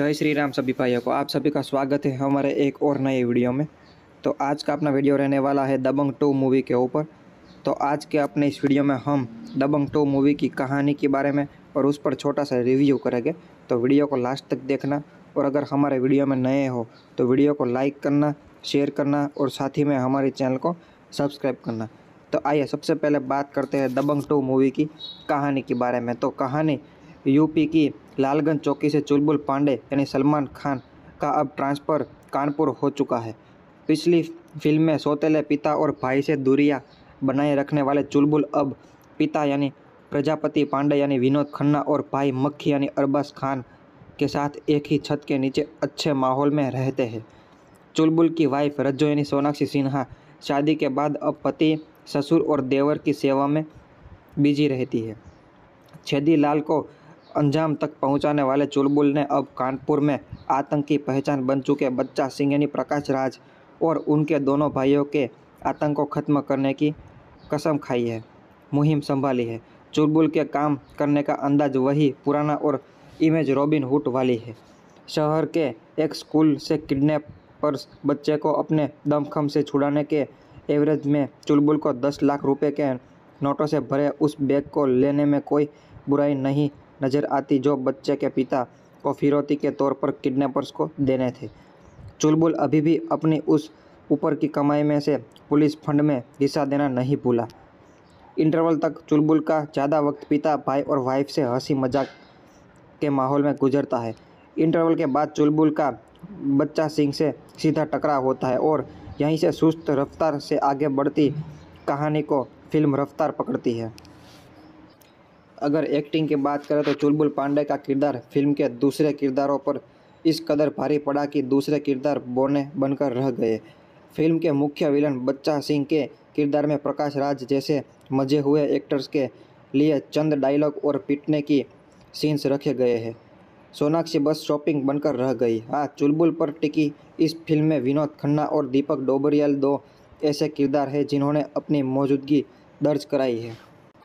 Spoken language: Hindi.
जय श्री राम सभी भाइयों को आप सभी का स्वागत है हमारे एक और नए वीडियो में तो आज का अपना वीडियो रहने वाला है दबंग टू मूवी के ऊपर तो आज के अपने इस वीडियो में हम दबंग टू मूवी की कहानी के बारे में और उस पर छोटा सा रिव्यू करेंगे तो वीडियो को लास्ट तक देखना और अगर हमारे वीडियो में नए हो तो वीडियो को लाइक करना शेयर करना और साथ ही में हमारे चैनल को सब्सक्राइब करना तो आइए सबसे पहले बात करते हैं दबंग टू मूवी की कहानी के बारे में तो कहानी यूपी की लालगंज चौकी से चुलबुल पांडे यानी सलमान खान का अब ट्रांसफ़र कानपुर हो चुका है पिछली फिल्म में सोतेले पिता और भाई से दूरिया बनाए रखने वाले चुलबुल अब पिता यानी प्रजापति पांडे यानी विनोद खन्ना और भाई मक्खी यानी अरबाज खान के साथ एक ही छत के नीचे अच्छे माहौल में रहते हैं चुलबुल की वाइफ रज्जो यानी सोनाक्षी सिन्हा शादी के बाद अब पति ससुर और देवर की सेवा में बिजी रहती है छेदी लाल को अंजाम तक पहुंचाने वाले चुलबुल ने अब कानपुर में आतंकी पहचान बन चुके बच्चा यानी प्रकाश राज और उनके दोनों भाइयों के आतंक को खत्म करने की कसम खाई है मुहिम संभाली है चुलबुल के काम करने का अंदाज वही पुराना और इमेज रॉबिन हुट वाली है शहर के एक स्कूल से किडनेपर्स बच्चे को अपने दमखम से छुड़ाने के एवरेज में चुलबुल को दस लाख रुपए के नोटों से भरे उस बैग को लेने में कोई बुराई नहीं नज़र आती जो बच्चे के पिता को फिरौती के तौर पर किडनैपर्स को देने थे चुलबुल अभी भी अपनी उस ऊपर की कमाई में से पुलिस फंड में हिस्सा देना नहीं भूला इंटरवल तक चुलबुल का ज़्यादा वक्त पिता भाई और वाइफ से हंसी मजाक के माहौल में गुजरता है इंटरवल के बाद चुलबुल का बच्चा सिंह से सीधा टकराव होता है और यहीं से सुस्त रफ्तार से आगे बढ़ती कहानी को फिल्म रफ्तार पकड़ती है अगर एक्टिंग की बात करें तो चुलबुल पांडे का किरदार फिल्म के दूसरे किरदारों पर इस कदर भारी पड़ा कि दूसरे किरदार बोने बनकर रह गए फिल्म के मुख्य विलन बच्चा सिंह के किरदार में प्रकाश राज जैसे मजे हुए एक्टर्स के लिए चंद डायलॉग और पिटने की सीन्स रखे गए हैं सोनाक्षी बस शॉपिंग बनकर रह गई हाँ चुलबुल पर टिकी इस फिल्म में विनोद खन्ना और दीपक डोबरियाल दो ऐसे किरदार हैं जिन्होंने अपनी मौजूदगी दर्ज कराई है